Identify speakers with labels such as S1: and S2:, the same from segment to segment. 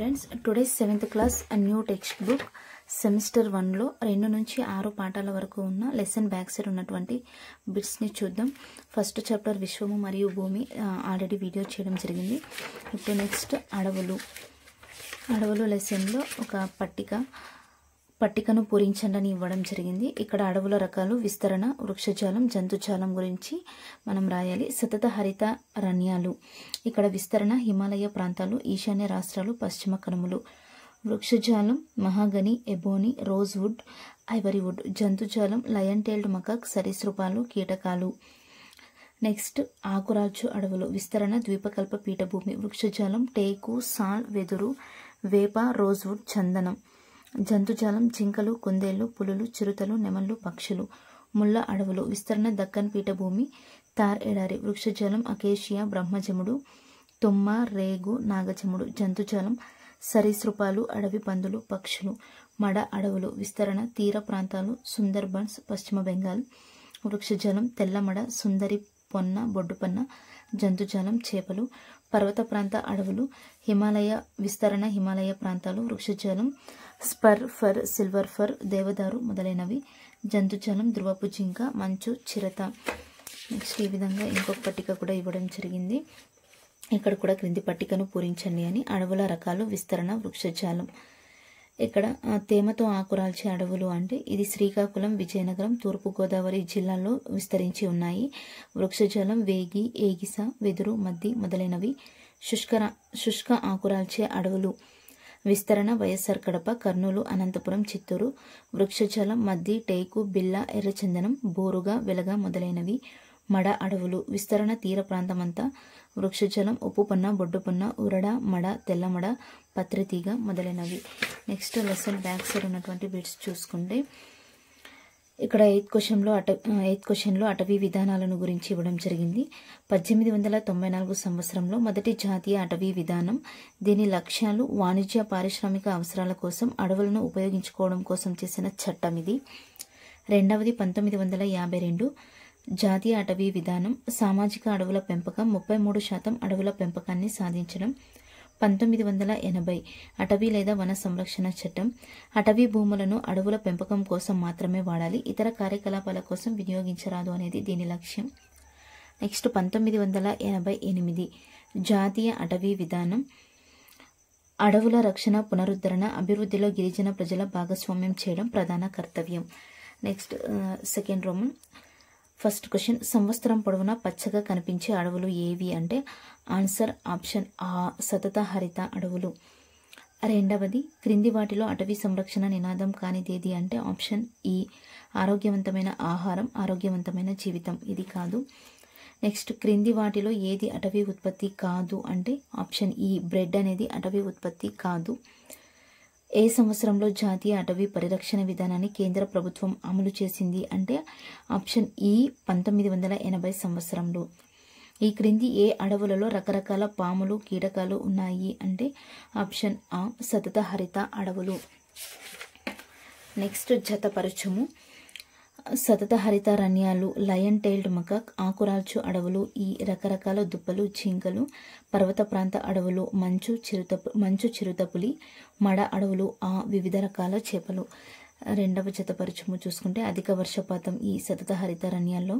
S1: friends today seventh class new textbook semester వన్లో రెండు నుంచి ఆరు పాఠాల వరకు ఉన్న లెసన్ బ్యాక్ సైడ్ ఉన్నటువంటి బిట్స్ని చూద్దాం ఫస్ట్ చాప్టర్ విశ్వము మరియు భూమి ఆల్రెడీ వీడియో చేయడం జరిగింది ఇప్పుడు నెక్స్ట్ అడవులు అడవులు లెసన్లో ఒక పట్టిక పట్టికను పూరించండి ఇవ్వడం జరిగింది ఇక్కడ అడవుల రకాలు విస్తరణ వృక్షజాలం జంతుజాలం గురించి మనం రాయాలి సతత హరిత అరణ్యాలు ఇక్కడ విస్తరణ హిమాలయ ప్రాంతాలు ఈశాన్య రాష్ట్రాలు పశ్చిమ కనుమలు వృక్షజాలం మహాగని ఎబోని రోజ్వుడ్ ఐవరీవుడ్ జంతుజాలం లయన్ టైల్డ్ మకాక్ సరీసృపాలు కీటకాలు నెక్స్ట్ ఆకురాజు అడవులు విస్తరణ ద్వీపకల్ప పీఠభూమి వృక్షజాలం టేకు సాల్ వెదురు వేప రోజ్వుడ్ చందనం జంతుజాలం జింకలు కుందేళ్లు పులులు చిరుతలు నెమళ్ళు పక్షులు ముళ్ళ అడవులు విస్తరణ దక్కన్ పీఠభూమి తార్ ఎడారి వృక్షజాలం అకేషియా బ్రహ్మజముడు తుమ్మ రేగు నాగజముడు జంతుజాలం సరీసృపాలు అడవి పందులు పక్షులు మడ అడవులు విస్తరణ తీర ప్రాంతాలు సుందర్బన్స్ పశ్చిమ బెంగాల్ వృక్షజాలం తెల్లమడ సుందరి పొన్న బొడ్డుపన్న జంతుజాలం చేపలు పర్వత ప్రాంత అడవులు హిమాలయ విస్తరణ హిమాలయ ప్రాంతాలు వృక్షజాలం స్పర్ ఫర్ సిల్వర్ ఫర్ దేవదారు మొదలైనవి జంతుజాలం ధ్రువపు జింక మంచు చిరత నెక్స్ట్ ఈ విధంగా ఇంకొక పట్టిక కూడా ఇవ్వడం జరిగింది ఇక్కడ కూడా క్రింది పట్టికను పూరించండి అని అడవుల రకాలు విస్తరణ వృక్షజాలం ఇక్కడ తేమతో ఆకురాల్చే అడవులు అంటే ఇది శ్రీకాకుళం విజయనగరం తూర్పుగోదావరి జిల్లాల్లో విస్తరించి ఉన్నాయి వృక్షజాలం వేగి ఏగిస వెదురు మద్ది మొదలైనవి శుష్క శుష్క ఆకురాల్చే అడవులు విస్తరణ వైఎస్ఆర్ కడప కర్నూలు అనంతపురం చిత్తూరు వృక్షజలం మద్ది టేకు బిల్ల ఎర్రచందనం బోరుగా వెలగ మొదలైనవి మడ అడవులు విస్తరణ తీర ప్రాంతమంతా వృక్షజలం ఉప్పుపన్న బొడ్డుపన్న ఉరడ మడ తెల్లమడ పత్రితీగ మొదలైనవి నెక్స్ట్ లెసన్ బ్యాక్ సైడ్ ఉన్నటువంటి బిట్స్ చూసుకుంటే ఇక్కడ ఎయిత్ క్వశ్చన్లో అట ఎయిత్ క్వశ్చన్లో అటవీ విధానాలను గురించి ఇవ్వడం జరిగింది పద్దెనిమిది వందల తొంభై నాలుగు సంవత్సరంలో మొదటి జాతీయ అటవీ విధానం దీని లక్ష్యాలు వాణిజ్య పారిశ్రామిక అవసరాల కోసం అడవులను ఉపయోగించుకోవడం కోసం చేసిన చట్టం ఇది రెండవది పంతొమ్మిది వందల యాభై రెండు జాతీయ అటవీ విధానం సామాజిక అడవుల పెంపకం ముప్పై మూడు శాతం అడవుల పెంపకాన్ని సాధించడం పంతొమ్మిది వందల ఎనభై అటవీ లేదా వన సంరక్షణ చట్టం అటవీ భూములను అడవుల పెంపకం కోసం మాత్రమే వాడాలి ఇతర కార్యకలాపాల కోసం వినియోగించరాదు అనేది దీని లక్ష్యం నెక్స్ట్ పంతొమ్మిది వందల ఎనభై ఎనిమిది జాతీయ అటవీ విధానం అడవుల రక్షణ పునరుద్ధరణ అభివృద్ధిలో గిరిజన ప్రజల భాగస్వామ్యం చేయడం ప్రధాన కర్తవ్యం next second Roman first question సంవత్సరం పొడవునా పచ్చగా కనిపించే అడవులు ఏవి అంటే ఆన్సర్ ఆప్షన్ ఆ సతత హరిత అడవులు రెండవది క్రింది వాటిలో అటవీ సంరక్షణ నినాదం కానిదేది అంటే ఆప్షన్ ఈ ఆరోగ్యవంతమైన ఆహారం ఆరోగ్యవంతమైన జీవితం ఇది కాదు నెక్స్ట్ క్రింది వాటిలో ఏది అటవీ ఉత్పత్తి కాదు అంటే ఆప్షన్ ఈ బ్రెడ్ అనేది అటవీ ఉత్పత్తి కాదు ఏ సంవత్సరంలో జాతీయ అటవీ పరిరక్షణ విధానాన్ని కేంద్ర ప్రభుత్వం అమలు చేసింది అంటే ఆప్షన్ ఈ పంతొమ్మిది వందల ఎనభై సంవత్సరంలో ఈ క్రింది ఏ అడవులలో రకరకాల పాములు కీటకాలు ఉన్నాయి అంటే ఆప్షన్ ఆ సతత హరిత అడవులు నెక్స్ట్ జతపరచము సతత హరితారణ్యాలు లయన్ టైల్డ్ మకాక్ ఆకురాల్చు అడవులు ఈ రకరకాల దుప్పలు జింకలు పర్వత ప్రాంత అడవులు మంచు చిరుతపు మంచు చిరుతపులి మడ అడవులు ఆ వివిధ రకాల చేపలు రెండవ జతపరిచము చూసుకుంటే అధిక వర్షపాతం ఈ సతత హరితారణ్యాల్లో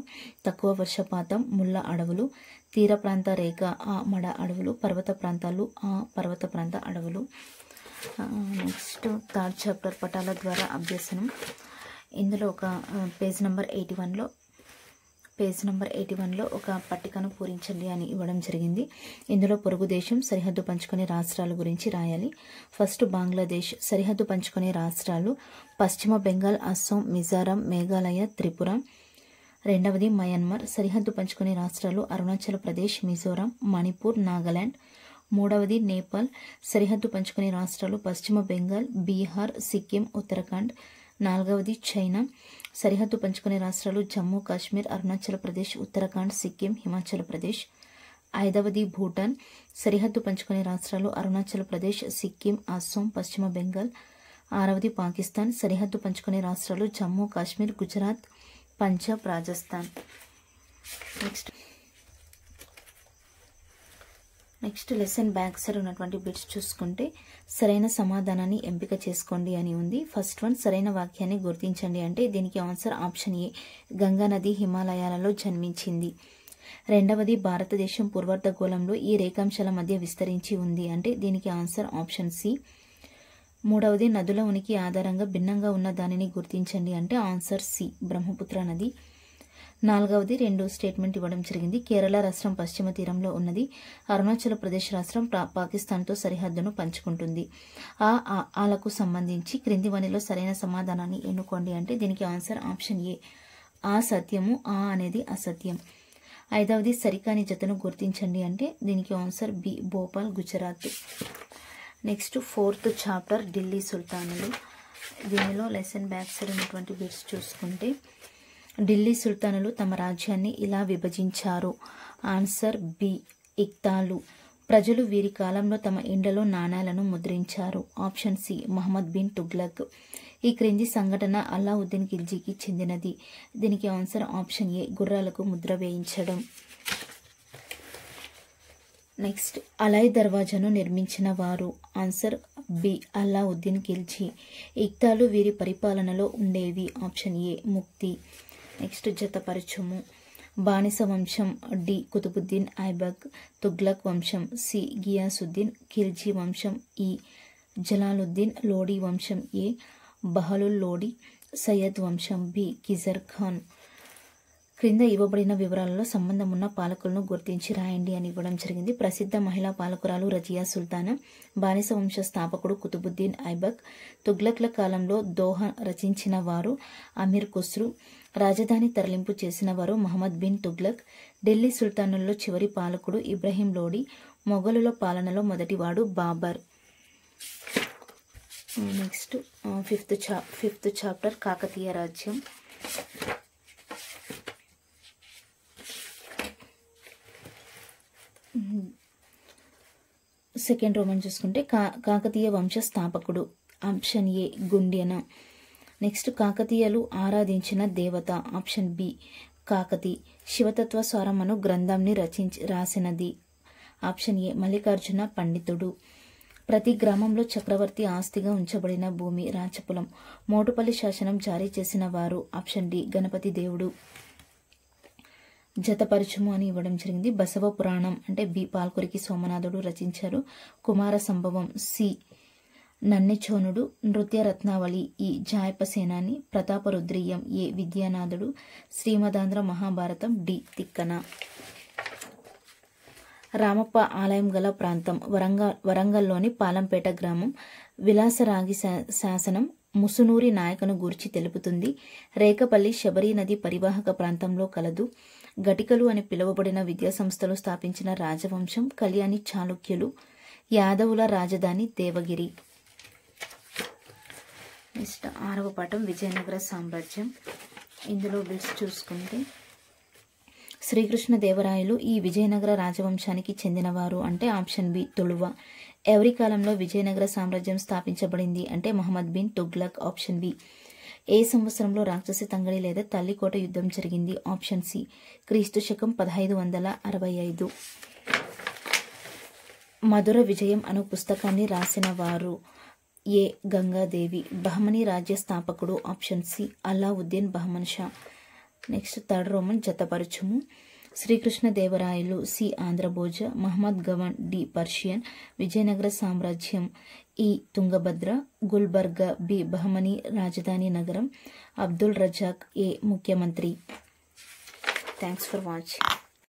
S1: తక్కువ వర్షపాతం ముళ్ళ అడవులు తీర ప్రాంత రేఖ ఆ మడ అడవులు పర్వత ప్రాంతాలు ఆ పర్వత ప్రాంత అడవులు నెక్స్ట్ థర్డ్ చాప్టర్ పటాల ద్వారా అభ్యసనం ఇందులో ఒక పేజ్ నెంబర్ ఎయిటీ వన్లో పేజ్ నెంబర్ ఎయిటీ వన్లో ఒక పట్టికను పూరించండి అని ఇవ్వడం జరిగింది ఇందులో పొరుగు దేశం సరిహద్దు పంచుకునే రాష్ట్రాల గురించి రాయాలి ఫస్ట్ బంగ్లాదేశ్ సరిహద్దు పంచుకునే రాష్ట్రాలు పశ్చిమ బెంగాల్ అస్సాం మిజోరాం మేఘాలయ త్రిపుర రెండవది మయన్మార్ సరిహద్దు పంచుకునే రాష్ట్రాలు అరుణాచల్ ప్రదేశ్ మిజోరాం మణిపూర్ నాగాలాండ్ మూడవది నేపాల్ సరిహద్దు పంచుకునే రాష్ట్రాలు పశ్చిమ బెంగాల్ బీహార్ సిక్కిం ఉత్తరాఖండ్ నాలుగవది చైనా సరిహద్దు పంచుకునే రాష్ట్రాలు జమ్మూ కాశ్మీర్ అరుణాచల్ ప్రదేశ్ ఉత్తరాఖండ్ సిక్కిం హిమాచల్ ప్రదేశ్ ఐదవది భూటాన్ సరిహద్దు పంచుకునే రాష్ట్రాలు అరుణాచల్ ప్రదేశ్ సిక్కిం అస్సోం పశ్చిమ బెంగాల్ ఆరవది పాకిస్తాన్ సరిహద్దు పంచుకునే రాష్ట్రాలు Jammu Kashmir Gujarat Punjab Rajasthan next next lesson back side ఉన్నటువంటి బిట్స్ చూసుకుంటే సరైన సమాధానాన్ని ఎంపిక చేసుకోండి అని ఉంది ఫస్ట్ వన్ సరైన వాక్యాన్ని గుర్తించండి అంటే దీనికి ఆన్సర్ ఆప్షన్ ఏ గంగానది హిమాలయాలలో జన్మించింది రెండవది భారతదేశం పూర్వార్ధగోళంలో ఈ రేఖాంశాల మధ్య విస్తరించి ఉంది అంటే దీనికి ఆన్సర్ ఆప్షన్ సి మూడవది నదుల ఉనికి ఆధారంగా భిన్నంగా ఉన్న దానిని గుర్తించండి అంటే ఆన్సర్ సి బ్రహ్మపుత్ర నది నాలుగవది రెండు స్టేట్మెంట్ ఇవ్వడం జరిగింది కేరళ రాష్ట్రం పశ్చిమ తీరంలో ఉన్నది అరుణాచల్ ప్రదేశ్ రాష్ట్రం పాకిస్తాన్తో సరిహద్దును పంచుకుంటుంది ఆ ఆలకు సంబంధించి క్రింది వనిలో సరైన సమాధానాన్ని ఎన్నుకోండి అంటే దీనికి ఆన్సర్ ఆప్షన్ ఏ ఆ సత్యము ఆ అనేది అసత్యం ఐదవది సరికాని జతను గుర్తించండి అంటే దీనికి answer B Bhopal Gujarat next fourth chapter Delhi సుల్తానులు దీనిలో లెసన్ బ్యాక్ సైడ్ ఉన్నటువంటి బిట్స్ చూసుకుంటే ఢిల్లీ సుల్తానులు తమ రాజ్యాన్ని ఇలా విభజించారు ఆన్సర్ బి ఇక్తాలు ప్రజలు వీరి కాలంలో తమ ఇండలో నాణాలను ముద్రించారు ఆప్షన్ సి మహమ్మద్ బిన్ తుగ్లక్ ఈ క్రింది సంఘటన అల్లావుద్దీన్ ఖిల్జీకి చెందినది దీనికి ఆన్సర్ ఆప్షన్ ఏ గుర్రాలకు ముద్ర వేయించడం నెక్స్ట్ అలాయ్ దర్వాజాను నిర్మించిన వారు ఆన్సర్ బి అల్లావుద్దీన్ ఖిల్జీ ఇక్తాలు వీరి పరిపాలనలో ఉండేవి ఆప్షన్ ఏ ముక్తి నెక్స్ట్ జతపరచుము బానిస వంశం డి కుతుబుద్దీన్ ఐబక్ తుగ్లక్ వంశం సి గియాసుద్దీన్ ఖిల్జీ వంశం ఈ జలాలుద్దీన్ లోడి వంశం ఏ బహలుల్ లోడి సయ్యద్ వంశం బి కిజర్ ఖాన్ క్రింద ఇవ్వబడిన వివరాలలో సంబంధం ఉన్న పాలకులను గుర్తించి రాయండి అని ఇవ్వడం జరిగింది ప్రసిద్ధ మహిళా పాలకురాలు రజియా సుల్తానా బానిస వంశ స్థాపకుడు కుతుబుద్దీన్ ఐబక్ తుగ్లక్ల కాలంలో దోహ రచించిన వారు అమీర్ కుస్రు రాజధాని తరలింపు చేసిన వారు మహమ్మద్ బిన్ తుగ్లక్ ఢిల్లీ సుల్తానుల్లో చివరి పాలకుడు ఇబ్రహీం లోడి మొఘలుల పాలనలో మొదటివాడు బాబర్ నెక్స్ట్ ఫిఫ్త్ చా ఫిఫ్త్ చాప్టర్ కాకతీయ రాజ్యం సెకండ్ రోమన్ చూసుకుంటే కా కాకతీయ వంశ స్థాపకుడు ఆప్షన్ ఏ గుండెన నెక్స్ట్ కాకతీయలు ఆరాధించిన దేవత ఆప్షన్ బి కాకతి శివతత్వ స్వరమను గ్రంథాన్ని రచించి రాసినది ఆప్షన్ ఏ మల్లికార్జున పండితుడు ప్రతి గ్రామంలో చక్రవర్తి ఆస్తిగా ఉంచబడిన భూమి రాచపులం మోటుపల్లి శాసనం జారీ చేసిన వారు ఆప్షన్ డి గణపతి దేవుడు జతపరచము అని ఇవ్వడం జరిగింది బసవ పురాణం అంటే బి పాల్కురికి సోమనాథుడు రచించారు కుమార సంభవం C నన్నెచోనుడు Nritya Ratnavali E Jayapasenani Prataparudriyam A విద్యానాథుడు శ్రీమదాంధ్ర మహాభారతం డి తిక్కన రామప్ప ఆలయం గల ప్రాంతం వరంగల్ వరంగల్లోని పాలంపేట గ్రామం విలాసరాగి శాసనం ముసునూరి నాయకను గూర్చి తెలుపుతుంది రేకపల్లి శబరి నది పరివాహక ప్రాంతంలో కలదు గటికలు అని పిలువబడిన విద్యాసంస్థలు స్థాపించిన రాజవంశం కళ్యాణి చాళుక్యులు యాదవుల రాజధాని దేవగిరి నెక్స్ట్ ఆరవ పాఠం విజయనగర సామ్రాజ్యం ఇందులో బిల్స్ చూసుకుంటే శ్రీకృష్ణ దేవరాయలు ఈ విజయనగర రాజవంశానికి చెందినవారు అంటే ఆప్షన్ బి తొలువ ఎవరి కాలంలో విజయనగర సామ్రాజ్యం స్థాపించబడింది అంటే మహమ్మద్ బిన్ తుగ్లక్ ఆప్షన్ బి ఏ సంవత్సరంలో రాక్షసి తంగడి లేదా తల్లికోట యుద్ధం జరిగింది ఆప్షన్ సి క్రీస్తు శకం పదహైదు వందల అరవై ఐదు మధుర విజయం అను పుస్తకాన్ని రాసిన వారు ఏ గంగాదేవి బహమని రాజ్య స్థాపకుడు option C Alauddin Bahman Shah next third Roman జతపరచుము శ్రీకృష్ణదేవరాయలు C Andhrabhoja Mahmud Gawan D Persian Vijayanagara సామ్రాజ్యం ఈ తుంగభద్ర గుల్బర్గా బి బహమని రాజధాని నగరం అబ్దుల్ రజాక్ ఏ ముఖ్యమంత్రి థ్యాంక్స్ ఫర్ వాచింగ్